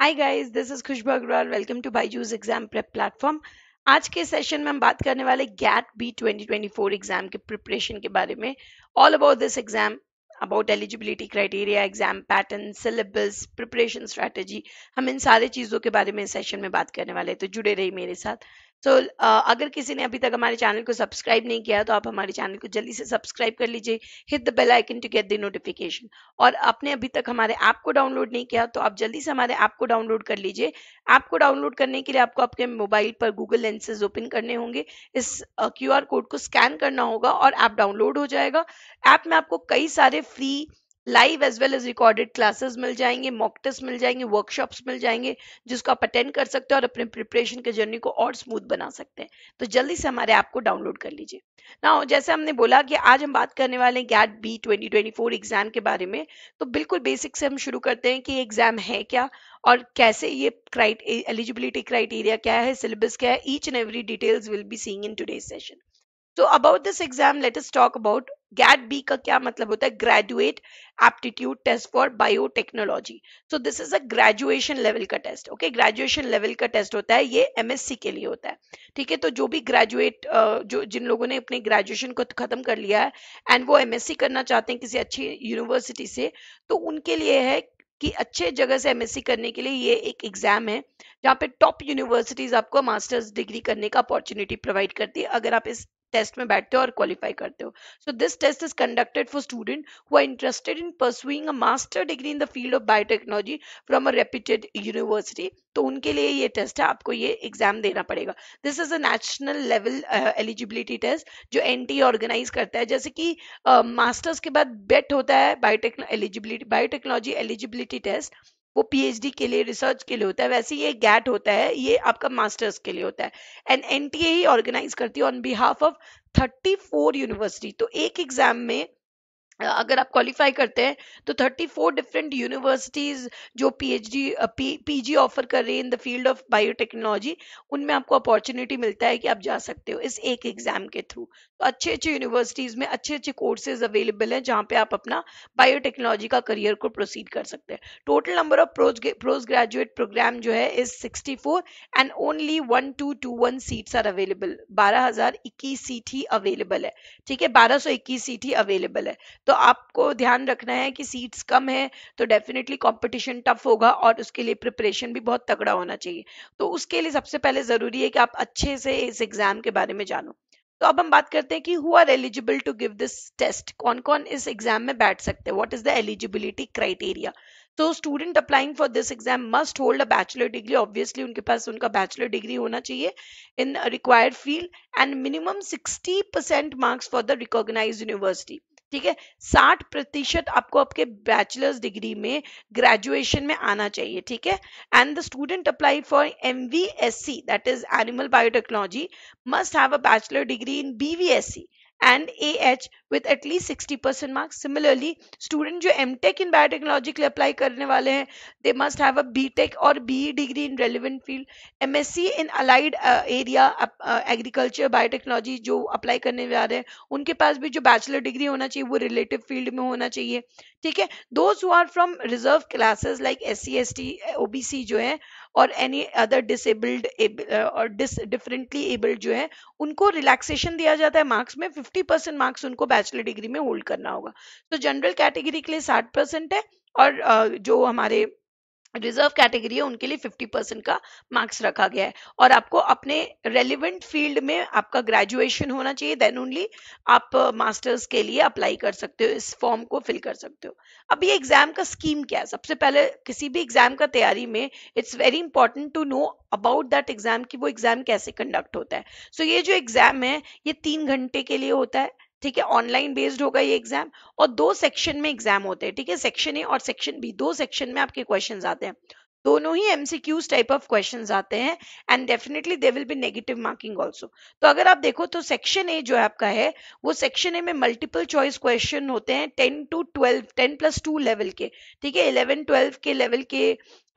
hi guys this is Khushboo Agarwal welcome to Byju's exam prep platform आज के session में हम बात करने वाले गैट बी 2024 एग्जाम के प्रिपरेशन के बारे में all about this exam about eligibility criteria exam pattern syllabus preparation strategy हम इन सारे चीज़ों के बारे में सेशन में बात करने वाले हैं तो जुड़े रही मेरे साथ सो तो, so, अगर किसी ने अभी तक हमारे चैनल को सब्सक्राइब नहीं किया तो आप हमारे चैनल को जल्दी से सब्सक्राइब कर लीजिए hit the bell icon to get the notification और आपने अभी तक हमारे ऐप को डाउनलोड नहीं किया तो आप जल्दी से हमारे ऐप को डाउनलोड कर लीजिए ऐप को डाउनलोड करने के लिए आपको आपके मोबाइल पर गूगल लेंसेज ओपन करने होंगे इस क्यू कोड को स्कैन करना होगा और ऐप डाउनलोड हो जाएगा ऐप में आपको कई सारे free live as well as recorded classes मिल जाएंगे मॉक टेस्ट मिल जाएंगे वर्कशॉप्स मिल जाएंगे जिसको आप अटेंड कर सकते हैं और अपने प्रिपरेशन के जर्नी को और स्मूथ बना सकते हैं तो जल्दी से हमारे ऐप को डाउनलोड कर लीजिए ना जैसे हमने बोला कि आज हम बात करने वाले हैं GAT B twenty twenty four exam के बारे में तो बिल्कुल बेसिक से हम शुरू करते हैं कि ये एग्जाम है क्या और कैसे ये एलिजिबिलिटी क्राइटेरिया क्या है सिलेबस क्या है each and every details will be seen in today session So about this exam let us talk about GAT B का क्या मतलब होता है graduate aptitude test for biotechnology so this is a graduation level का test okay graduation level का test होता है ये एमएससी के लिए होता है ठीक है तो जो भी ग्रेजुएट जो जिन लोगों ने अपने ग्रेजुएशन को खत्म कर लिया है एंड वो एमएससी करना चाहते हैं किसी अच्छी यूनिवर्सिटी से तो उनके लिए है कि अच्छे जगह से एमएससी करने के लिए ये एक एग्जाम है जहाँ पे टॉप यूनिवर्सिटीज आपको मास्टर्स डिग्री करने का अपॉर्चुनिटी प्रोवाइड करती है अगर आप इस टेस्ट में बैठते हो और क्वालिफाई करते हो so this test is conducted for student who are interested in pursuing a master degree in the field of biotechnology from a reputed university तो उनके लिए ये टेस्ट है आपको ये एग्जाम देना पड़ेगा this is a national level eligibility test जो एन ऑर्गेनाइज e करता है जैसे कि मास्टर्स uh, के बाद बेट होता है biotechno eligibility biotechnology eligibility test वो पीएचडी के लिए रिसर्च के लिए होता है वैसे ये गैट होता है ये आपका मास्टर्स के लिए होता है एंड एनटीए ही ऑर्गेनाइज करती है ऑन बिहाफ ऑफ 34 यूनिवर्सिटी तो एक एग्जाम में अगर आप क्वालिफाई करते हैं तो 34 डिफरेंट यूनिवर्सिटीज़ जो पीएचडी पीजी ऑफर कर रही है in the field of biotechnology उनमें आपको अपॉर्चुनिटी मिलता है कि आप जा सकते हो इस एक एग्जाम के थ्रू तो अच्छे अच्छे यूनिवर्सिटीज़ में अच्छे अच्छे कोर्सेज अवेलेबल हैं जहाँ पे आप अपना बायोटेक्नोलॉजी का करियर को प्रोसीड कर सकते हैं टोटल नंबर ऑफ प्रोज ग्रेजुएट प्रोग्राम जो है is sixty and only one two two one seats are available बारह सीट ही अवेलेबल है ठीक है बारह सीट ही अवेलेबल है तो आपको ध्यान रखना है कि सीट्स कम है तो डेफिनेटली कॉम्पिटिशन टफ होगा और उसके लिए प्रिपरेशन भी बहुत तगड़ा होना चाहिए तो उसके लिए सबसे पहले ज़रूरी है कि आप अच्छे से इस एग्ज़ाम के बारे में जानो तो अब हम बात करते हैं कि who are eligible to give this test कौन कौन इस एग्जाम में बैठ सकते हैं what is the eligibility criteria तो student applying for this exam must hold a bachelor degree obviously उनके पास उनका बैचलर डिग्री होना चाहिए in required field and minimum 60 percent marks for the recognise university ठीक है साठ प्रतिशत आपको आपके बैचलर्स डिग्री में ग्रेजुएशन में आना चाहिए ठीक है and the student apply for M V S C that is animal biotechnology must have a bachelor degree in B V S C and A H with at least sixty percent marks similarly student जो M tech in biotechnology के लिए apply करने वाले हैं they must have a B tech और B E degree in relevant field M S C in allied area agriculture biotechnology जो apply करने जा रहे हैं उनके पास भी जो बैचलर डिग्री होना चाहिए वो रिलेटिव फील्ड में होना चाहिए ठीक है those who are from reserve classes like S C S T OBC जो है और एनी अदर डिसेबल्ड और डिस डिफरेंटली एबल्ड जो है उनको रिलैक्सेशन दिया जाता है मार्क्स में 50 परसेंट मार्क्स उनको बैचलर डिग्री में होल्ड करना होगा तो जनरल कैटेगरी के लिए 60 परसेंट है और uh, जो हमारे रिजर्व कैटेगरी है उनके लिए 50 परसेंट का मार्क्स रखा गया है और आपको अपने रेलिवेंट फील्ड में आपका ग्रेजुएशन होना चाहिए देन ओनली आप मास्टर्स uh, के लिए अप्लाई कर सकते हो इस फॉर्म को फिल कर सकते हो अब ये एग्जाम का स्कीम क्या है सबसे पहले किसी भी एग्जाम का तैयारी में it's very important to know about that exam कि वो एग्जाम कैसे कंडक्ट होता है सो so ये जो एग्जाम है ये तीन घंटे के लिए होता है ठीक है ऑनलाइन बेस्ड होगा ये एग्जाम और दो सेक्शन में एग्जाम होते हैं ठीक है सेक्शन ए और सेक्शन बी दो सेक्शन में आपके क्वेश्चन आते हैं दोनों ही एमसीक्यूज टाइप ऑफ क्वेश्चन आते हैं and definitely they will be negative marking also तो अगर आप देखो तो सेक्शन ए जो है आपका है वो सेक्शन ए में मल्टीपल चॉइस क्वेश्चन होते हैं ten to twelve ten plus two level के ठीक है इलेवन ट्वेल्व के लेवल के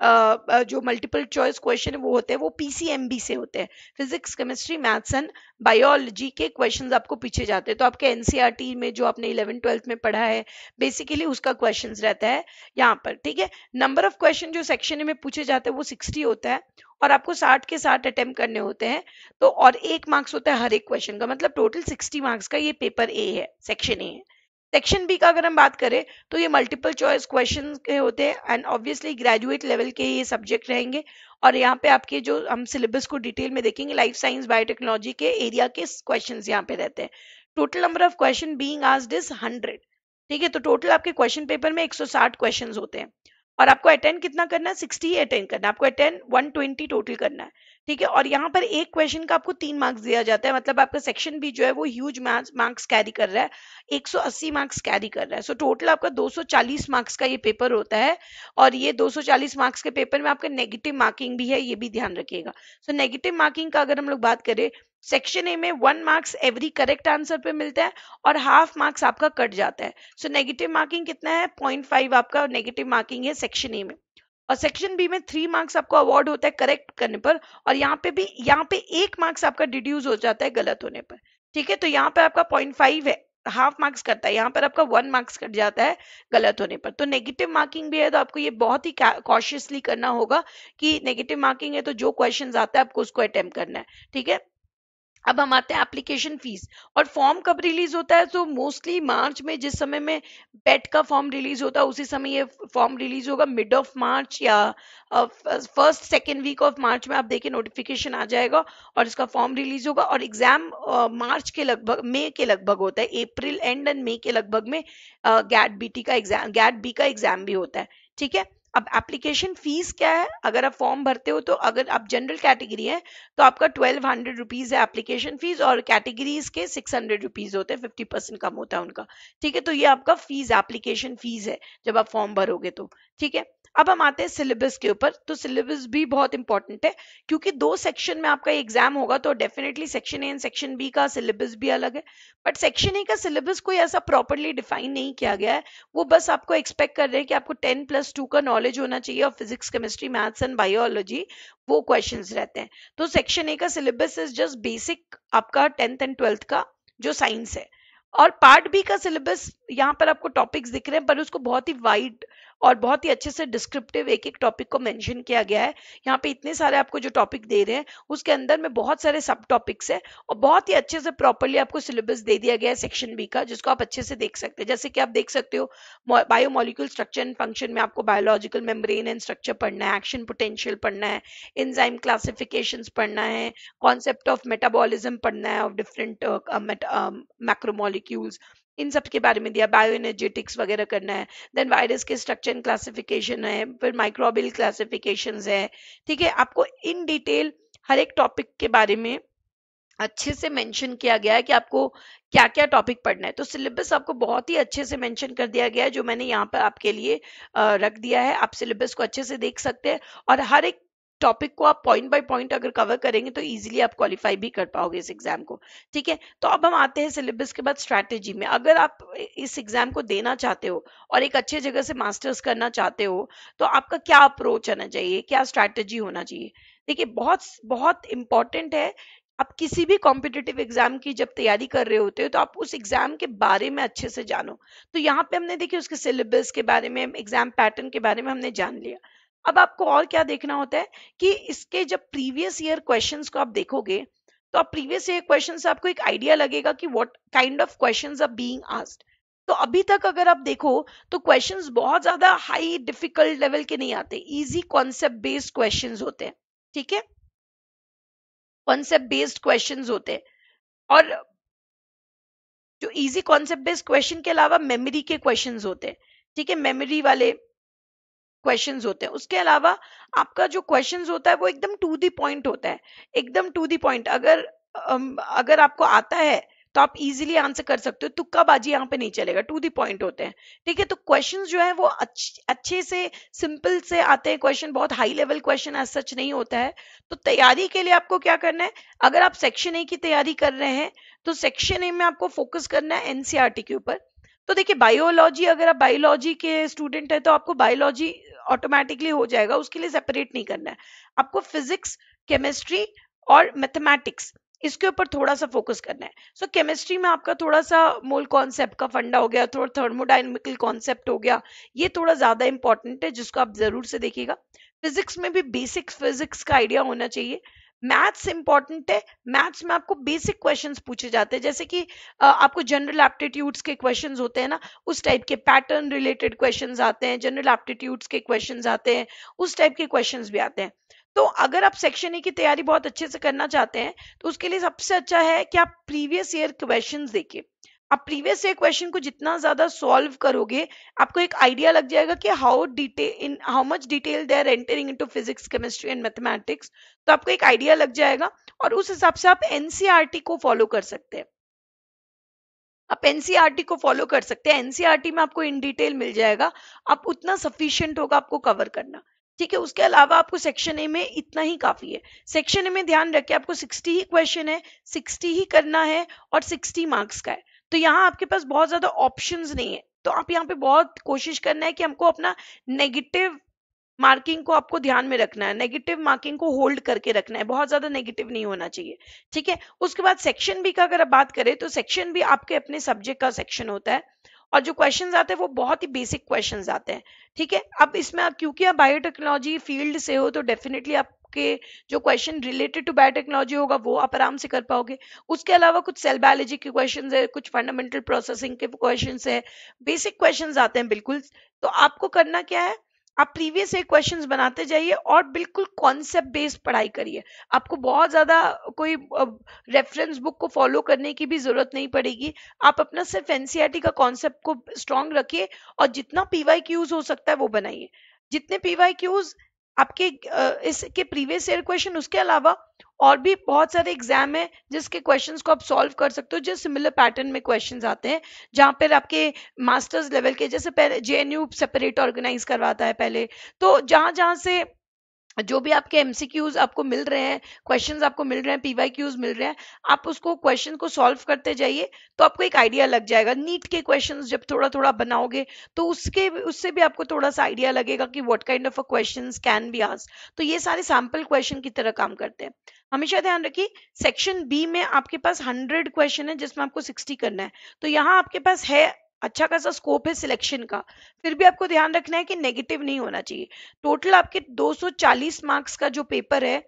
जो मल्टीपल चॉइस क्वेश्चन वो होते हैं वो पीसीएमबी से होते हैं physics chemistry maths and biology के क्वेश्चन आपको पीछे जाते हैं तो आपके एनसीआरटी e में जो आपने इलेवन ट्वेल्थ में पढ़ा है बेसिकली उसका क्वेश्चन रहता है यहाँ पर ठीक है नंबर ऑफ क्वेश्चन जो सेक्शन में पूछे जाते हैं वो सिक्सटी होता है और आपको साठ के साठ अटेम्प करने होते हैं तो और एक मार्क्स होता है हर एक क्वेश्चन का मतलब टोटल सिक्सटी मार्क्स का ये पेपर ए है सेक्शन ए है सेक्शन बी का अगर हम बात करें तो ये मल्टीपल चॉइस क्वेश्चन के होते हैं एंड ऑब्वियसली ग्रेजुएट लेवल के ये सब्जेक्ट रहेंगे और यहाँ पे आपके जो हम सिलेबस को डिटेल में देखेंगे लाइफ साइंस बायोटेक्नोलॉजी के एरिया के क्वेश्चन यहाँ पे रहते हैं total number of question being asked is hundred ठीक है तो टोटल आपके क्वेश्चन पेपर में एक क्वेश्चंस होते हैं और आपको अटेंड कितना करना है सिक्सटी अटेंड करना है आपको अटेंड ट्वेंटी टोटल करना है ठीक है और यहाँ पर एक क्वेश्चन का आपको तीन मार्क्स दिया जाता है मतलब आपका सेक्शन भी जो है वो ह्यूज मार्क्स कैरी कर रहा है 180 मार्क्स कैरी कर रहा है सो so, टोटल आपका 240 मार्क्स का ये पेपर होता है और ये 240 मार्क्स के पेपर में आपका नेगेटिव मार्किंग भी है ये भी ध्यान रखिएगा सो नेगेटिव मार्किंग का अगर हम लोग बात करें सेक्शन ए में one marks every correct answer पे मिलता है और हाफ मार्क्स आपका कट जाता है सो नेगेटिव मार्किंग कितना है पॉइंट फाइव आपका नेगेटिव मार्किंग है सेक्शन ए में और सेक्शन बी में थ्री मार्क्स आपको अवार्ड होता है करेक्ट करने पर और यहाँ पे भी यहाँ पे एक मार्क्स आपका डिड्यूस हो जाता है गलत होने पर ठीक है तो यहाँ पे आपका पॉइंट फाइव है हाफ मार्क्स करता है यहाँ पर आपका वन मार्क्स कट जाता है गलत होने पर तो नेगेटिव मार्किंग भी है तो आपको ये बहुत ही कॉशियसली करना होगा कि नेगेटिव मार्किंग है तो जो क्वेश्चन आता है आपको उसको अटेम्प्ट करना है ठीक है अब हम आते हैं एप्लीकेशन फीस और फॉर्म कब रिलीज होता है तो मोस्टली मार्च में जिस समय में बेट e का फॉर्म रिलीज होता है उसी समय ये फॉर्म रिलीज होगा मिड ऑफ मार्च या first second week of March में आप देखिए नोटिफिकेशन आ जाएगा और इसका फॉर्म रिलीज होगा और एग्जाम मार्च uh, के लगभग मई के लगभग होता है अप्रैल एंड एंड मई के लगभग में गैट uh, बी का एग्जाम गैट बी का एग्जाम भी होता है ठीक है अब एप्लीकेशन फीस क्या है अगर आप फॉर्म भरते हो तो अगर आप जनरल कैटेगरी है तो आपका ट्वेल्व हंड्रेड रुपीज़ है एप्लीकेशन फीस और कैटेगरीज के सिक्स हंड्रेड रुपीज़ होते हैं फिफ्टी परसेंट कम होता है उनका ठीक है तो ये आपका फीस एप्लीकेशन फीस है जब आप फॉर्म भरोगे तो ठीक है अब हम आते हैं सिलेबस के ऊपर तो सिलेबस भी बहुत इंपॉर्टेंट है क्योंकि दो सेक्शन में आपका एग्जाम होगा तो definitely section A and section B का सिलेबस भी अलग है बट सेक्शन ए का सिलेबस कोई ऐसा प्रॉपरली डिफाइन नहीं किया गया है वो बस आपको एक्सपेक्ट कर रहे हैं कि आपको टेन प्लस टू का नॉलेज होना चाहिए और physics chemistry maths and biology वो क्वेश्चन रहते हैं तो सेक्शन ए का सिलेबस इज जस्ट बेसिक आपका टेंथ एंड ट्वेल्थ का जो साइंस है और पार्ट बी का सिलेबस यहाँ पर आपको टॉपिक्स दिख रहे हैं पर उसको बहुत ही वाइड और बहुत ही अच्छे से डिस्क्रिप्टिव एक एक टॉपिक को मेंशन किया गया है यहाँ पे इतने सारे आपको जो टॉपिक दे रहे हैं उसके अंदर में बहुत सारे सब टॉपिक्स है और बहुत ही अच्छे से प्रॉपरली आपको सिलेबस दे दिया गया है सेक्शन बी का जिसको आप अच्छे से देख सकते हैं जैसे कि आप देख सकते हो बायोमोलिक्यूल स्ट्रक्चर एंड फंक्शन में आपको बायोलॉजिकल मेम्रेन एंड स्ट्रक्चर पढ़ना है एक्शन पोटेंशियल पढ़ना है इंजाइम क्लासिफिकेशन पढ़ना है कॉन्सेप्ट ऑफ मेटाबॉलिज्म पढ़ना है ऑफ डिफरेंट मैक्रोमोलिक्यूल्स इन सब के बारे में दिया बायो एनर्जेटिक्स वगैरह करना है देन वायरस के स्ट्रक्चर एंड क्लासिफिकेशन है फिर माइक्रोबियल क्लासिफिकेशन है ठीक है आपको इन डिटेल हर एक टॉपिक के बारे में अच्छे से मेंशन किया गया है कि आपको क्या क्या टॉपिक पढ़ना है तो सिलेबस आपको बहुत ही अच्छे से मेंशन कर दिया गया है जो मैंने यहाँ पर आपके लिए रख दिया है आप सिलेबस को अच्छे से देख सकते हैं और हर एक टॉपिक को आप पॉइंट बाय पॉइंट अगर कवर करेंगे तो इजीली आप क्वालिफाई भी कर पाओगे इस एग्जाम को ठीक है तो अब हम आते हैं सिलेबस के बाद स्ट्रेटेजी में अगर आप इस एग्जाम को देना चाहते हो और एक अच्छे जगह से मास्टर्स करना चाहते हो तो आपका क्या अप्रोच आना चाहिए क्या स्ट्रैटेजी होना चाहिए देखिए बहुत बहुत इंपॉर्टेंट है आप किसी भी कॉम्पिटेटिव एग्जाम की जब तैयारी कर रहे होते हो तो आप उस एग्जाम के बारे में अच्छे से जानो तो यहाँ पे हमने देखिए उसके सिलेबस के बारे में एग्जाम पैटर्न के बारे में हमने जान लिया अब आपको और क्या देखना होता है कि इसके जब प्रीवियस ईयर क्वेश्चंस को आप देखोगे तो आप प्रीवियस ईयर क्वेश्चन से आपको एक आइडिया लगेगा कि what kind of question are being asked तो अभी तक अगर आप देखो तो क्वेश्चंस बहुत ज्यादा हाई डिफिकल्ट लेवल के नहीं आते इजी कॉन्सेप्ट बेस्ड क्वेश्चंस होते हैं ठीक है कॉन्सेप्ट बेस्ड क्वेश्चंस होते हैं और जो इजी कॉन्सेप्ट बेस्ड क्वेश्चन के अलावा मेमोरी के क्वेश्चंस होते हैं ठीक है मेमोरी वाले क्वेश्चंस होते हैं उसके अलावा आपका जो क्वेश्चंस होता है वो एकदम टू दी पॉइंट होता है एकदम टू दी पॉइंट अगर अगर आपको आता है तो आप इजीली आंसर कर सकते हो बाजी यहाँ पे नहीं चलेगा टू दी पॉइंट होते हैं ठीक है तो क्वेश्चन जो है वो अच्छे, अच्छे से सिंपल से आते हैं क्वेश्चन बहुत high level question as such नहीं होता है तो तैयारी के लिए आपको क्या करना है अगर आप सेक्शन ए की तैयारी कर रहे हैं तो सेक्शन ए में आपको फोकस करना है एनसीआरटी के ऊपर तो देखिए बायोलॉजी अगर आप बायोलॉजी के स्टूडेंट है तो आपको बायोलॉजी ऑटोमेटिकली हो जाएगा उसके लिए सेपरेट नहीं करना है आपको फिजिक्स केमिस्ट्री और मैथमेटिक्स इसके ऊपर थोड़ा सा फोकस करना है सो so, केमिस्ट्री में आपका थोड़ा सा मोल कॉन्सेप्ट का फंडा हो गया थोड़ा थर्मोडाइनमिकल कॉन्सेप्ट हो गया ये थोड़ा ज्यादा इंपॉर्टेंट है जिसको आप जरूर से देखिएगा फिजिक्स में भी बेसिक फिजिक्स का आइडिया होना चाहिए मैथ्स इंपॉर्टेंट है मैथ्स में आपको बेसिक क्वेश्चंस पूछे जाते हैं जैसे कि आपको जनरल एप्टीट्यूड्स के क्वेश्चंस होते हैं ना उस टाइप के पैटर्न रिलेटेड क्वेश्चंस आते हैं जनरल एप्टीट्यूड्स के क्वेश्चंस आते हैं उस टाइप के क्वेश्चंस भी आते हैं तो अगर आप सेक्शन ए की तैयारी बहुत अच्छे से करना चाहते हैं तो उसके लिए सबसे अच्छा है कि आप प्रीवियस ईयर क्वेश्चन देखिए आप प्रीवियस ईयर क्वेश्चन को जितना ज्यादा सॉल्व करोगे आपको एक आइडिया लग जाएगा कि how detail in how much detail they are entering into physics chemistry and mathematics तो आपको एक आइडिया लग जाएगा और उस हिसाब से आप एनसीईआरटी e को फॉलो कर सकते हैं आप एनसीईआरटी e को फॉलो कर सकते हैं एनसीईआरटी e में आपको इन डिटेल मिल जाएगा आप उतना सफिशियंट होगा आपको कवर करना ठीक है उसके अलावा आपको सेक्शन ए में इतना ही काफी है सेक्शन ए में ध्यान रखिए आपको 60 ही क्वेश्चन है 60 ही करना है और 60 मार्क्स का है तो यहाँ आपके पास बहुत ज्यादा ऑप्शन नहीं है तो आप यहाँ पे बहुत कोशिश करना है कि हमको अपना नेगेटिव मार्किंग को आपको ध्यान में रखना है नेगेटिव मार्किंग को होल्ड करके रखना है बहुत ज्यादा नेगेटिव नहीं होना चाहिए ठीक है उसके बाद सेक्शन बी का अगर आप बात करें तो सेक्शन भी आपके अपने सब्जेक्ट का सेक्शन होता है और जो क्वेश्चंस आते हैं वो बहुत ही बेसिक क्वेश्चंस आते हैं ठीक है अब इसमें आप क्योंकि आप बायोटेक्नोलॉजी फील्ड से हो तो डेफिनेटली आप आपके जो क्वेश्चन रिलेटेड टू बायोटेक्नोलॉजी होगा वो आप आराम से कर पाओगे उसके अलावा कुछ सेल बायोलॉजी के क्वेश्चन है कुछ फंडामेंटल प्रोसेसिंग के क्वेश्चन है बेसिक क्वेश्चन आते हैं बिल्कुल तो आपको करना क्या है आप प्रीवियस एक क्वेश्चंस बनाते जाइए और बिल्कुल कॉन्सेप्ट बेस्ड पढ़ाई करिए आपको बहुत ज़्यादा कोई रेफरेंस बुक को फॉलो करने की भी ज़रूरत नहीं पड़ेगी आप अपना सिर्फ एनसीईआरटी e का कॉन्सेप्ट को स्ट्रांग रखिए और जितना पीवाई क्यूज हो सकता है वो बनाइए जितने पीवाई क्यूज आपके इसके प्रीवियस ईयर क्वेश्चन उसके अलावा और भी बहुत सारे एग्जाम हैं जिसके क्वेश्चंस को आप सॉल्व कर सकते हो जो सिमिलर पैटर्न में क्वेश्चंस आते हैं जहाँ पर आपके मास्टर्स लेवल के जैसे पहले जे सेपरेट ऑर्गेनाइज करवाता है पहले तो जहाँ जहाँ से जो भी आपके एमसीक्यूज आपको मिल रहे हैं क्वेश्चंस आपको मिल रहे हैं पीवाईक्यूज मिल रहे हैं आप उसको क्वेश्चन को सॉल्व करते जाइए तो आपको एक आइडिया लग जाएगा नीट के क्वेश्चंस जब थोड़ा थोड़ा बनाओगे तो उसके उससे भी आपको थोड़ा सा आइडिया लगेगा कि what kind of a question can be आस तो ये सारे सैम्पल क्वेश्चन की तरह काम करते हैं हमेशा ध्यान रखिए सेक्शन बी में आपके पास हंड्रेड क्वेश्चन है जिसमें आपको सिक्सटी करना है तो यहाँ आपके पास है अच्छा खासा स्कोप है सिलेक्शन का फिर भी आपको ध्यान रखना है कि नेगेटिव नहीं होना चाहिए टोटल आपके 240 मार्क्स का जो पेपर है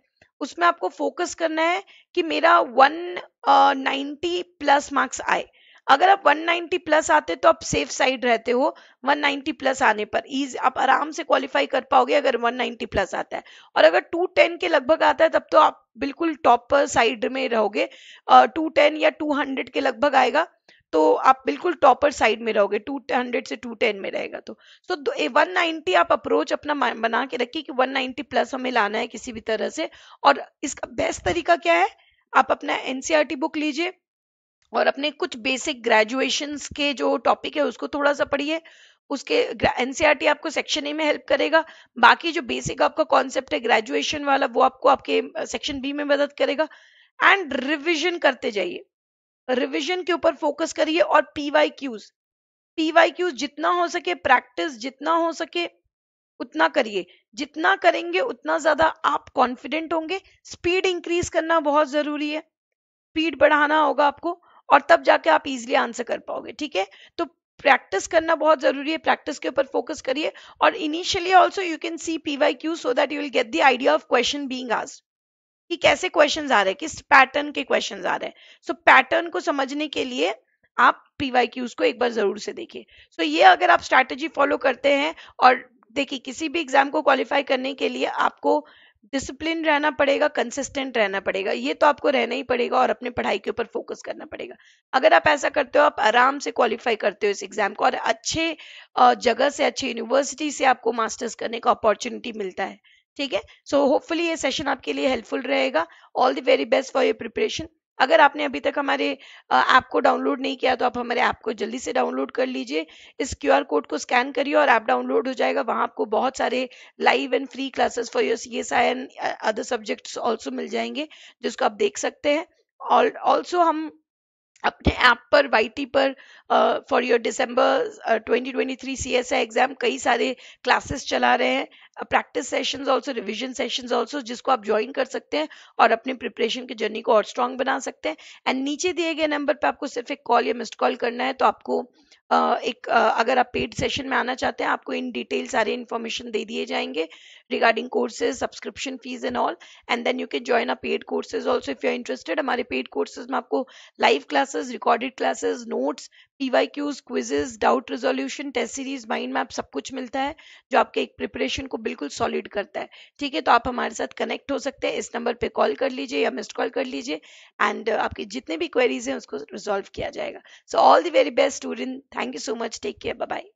उसमें आपको फोकस करना है कि मेरा 190 प्लस मार्क्स आए अगर आप 190 प्लस आते तो आप सेफ साइड रहते हो 190 प्लस आने पर इज आप आराम से क्वालिफाई कर पाओगे अगर 190 प्लस आता है और अगर 210 के लगभग आता है तब तो आप बिल्कुल टॉप साइड में रहोगे uh, 210 या 200 के लगभग आएगा तो आप बिल्कुल टॉपर साइड में रहोगे टू हंड्रेड से टू टेन में रहेगा तो सो so, वन आप अप्रोच अपना बना के रखिए कि वन प्लस हमें लाना है किसी भी तरह से और इसका बेस्ट तरीका क्या है आप अपना एनसीईआरटी e बुक लीजिए और अपने कुछ बेसिक ग्रेजुएशन के जो टॉपिक है उसको थोड़ा सा पढ़िए उसके एनसीआरटी e आपको सेक्शन ए में हेल्प करेगा बाकी जो बेसिक आपका कॉन्सेप्ट है ग्रेजुएशन वाला वो आपको आपके सेक्शन बी में मदद करेगा एंड रिविजन करते जाइए रिविजन के ऊपर फोकस करिए और पीवाई क्यूज पीवाई क्यूज जितना हो सके प्रैक्टिस जितना हो सके उतना करिए जितना करेंगे उतना ज्यादा आप कॉन्फिडेंट होंगे स्पीड इंक्रीज करना बहुत जरूरी है स्पीड बढ़ाना होगा आपको और तब जाके आप इजिली आंसर कर पाओगे ठीक है तो प्रैक्टिस करना बहुत जरूरी है प्रैक्टिस के ऊपर फोकस करिए और initially also you can see PY Q so that you will get the idea of question being आज कि कैसे क्वेश्चन आ रहे हैं किस पैटर्न के क्वेश्चन आ रहे हैं सो पैटर्न को समझने के लिए आप पीवाई क्यूज को एक बार जरूर से देखिए सो ये अगर आप स्ट्रैटेजी फॉलो करते हैं और देखिए किसी भी एग्जाम को क्वालिफाई करने के लिए आपको डिसिप्लिन रहना पड़ेगा कंसिस्टेंट रहना पड़ेगा ये तो आपको रहना ही पड़ेगा और अपने पढ़ाई के ऊपर फोकस करना पड़ेगा अगर आप ऐसा करते हो आप आराम से क्वालिफाई करते हो इस एग्जाम को और अच्छे जगह से अच्छे यूनिवर्सिटी से आपको मास्टर्स करने का अपॉर्चुनिटी मिलता है ठीक है सो होपफुली ये सेशन आपके लिए हेल्पफुल रहेगा all the very best for your preparation अगर आपने अभी तक हमारे ऐप को डाउनलोड नहीं किया तो आप हमारे ऐप को जल्दी से डाउनलोड कर लीजिए इस क्यूआर कोड को स्कैन करिए और ऐप डाउनलोड हो जाएगा वहाँ आपको बहुत सारे live and free classes for your C S I and other subjects also मिल जाएंगे जिसको आप देख सकते हैं ऑल्सो हम अपने ऐप पर टी पर for your C S I exam कई सारे क्लासेस चला रहे हैं practice sessions also revision sessions also जिसको आप ज्वाइन कर सकते हैं और अपने प्रिपरेशन की जर्नी को और स्ट्रांग बना सकते हैं एंड नीचे दिए गए नंबर पर आपको सिर्फ एक कॉल या मिस्ड कॉल करना है तो आपको एक अगर आप पेड सेशन में आना चाहते हैं आपको इन डिटेल सारे इन्फॉर्मेशन दे दिए जाएंगे regarding courses subscription fees and all and then you can join a paid courses also if you are interested हमारे पेड कोर्सेज में आपको live classes recorded classes notes PYQs quizzes doubt resolution test series mind map सब कुछ मिलता है जो आपके एक प्रिपरेशन को बिल्कुल सॉलिड करता है ठीक है तो आप हमारे साथ कनेक्ट हो सकते हैं इस नंबर पे कॉल कर लीजिए या मिस्ड कॉल कर लीजिए एंड आपकी जितने भी क्वेरीज हैं उसको रिजोल्व किया जाएगा so all the very best student thank you so much take care bye